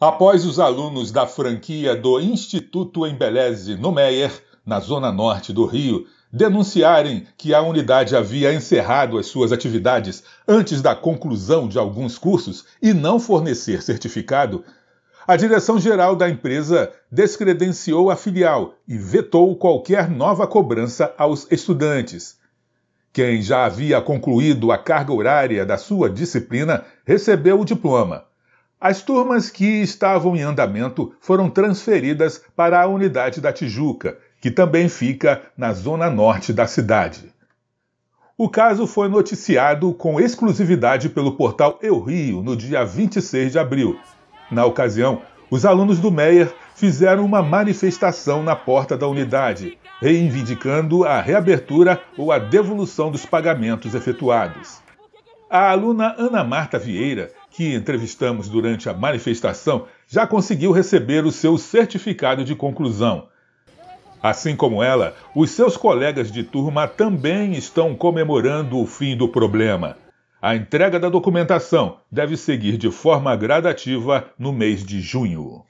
Após os alunos da franquia do Instituto Embeleze no Meyer, na zona norte do Rio, denunciarem que a unidade havia encerrado as suas atividades antes da conclusão de alguns cursos e não fornecer certificado, a direção-geral da empresa descredenciou a filial e vetou qualquer nova cobrança aos estudantes. Quem já havia concluído a carga horária da sua disciplina recebeu o diploma. As turmas que estavam em andamento foram transferidas para a unidade da Tijuca, que também fica na zona norte da cidade. O caso foi noticiado com exclusividade pelo portal Eu Rio no dia 26 de abril. Na ocasião, os alunos do Meyer fizeram uma manifestação na porta da unidade, reivindicando a reabertura ou a devolução dos pagamentos efetuados. A aluna Ana Marta Vieira, que entrevistamos durante a manifestação, já conseguiu receber o seu certificado de conclusão. Assim como ela, os seus colegas de turma também estão comemorando o fim do problema. A entrega da documentação deve seguir de forma gradativa no mês de junho.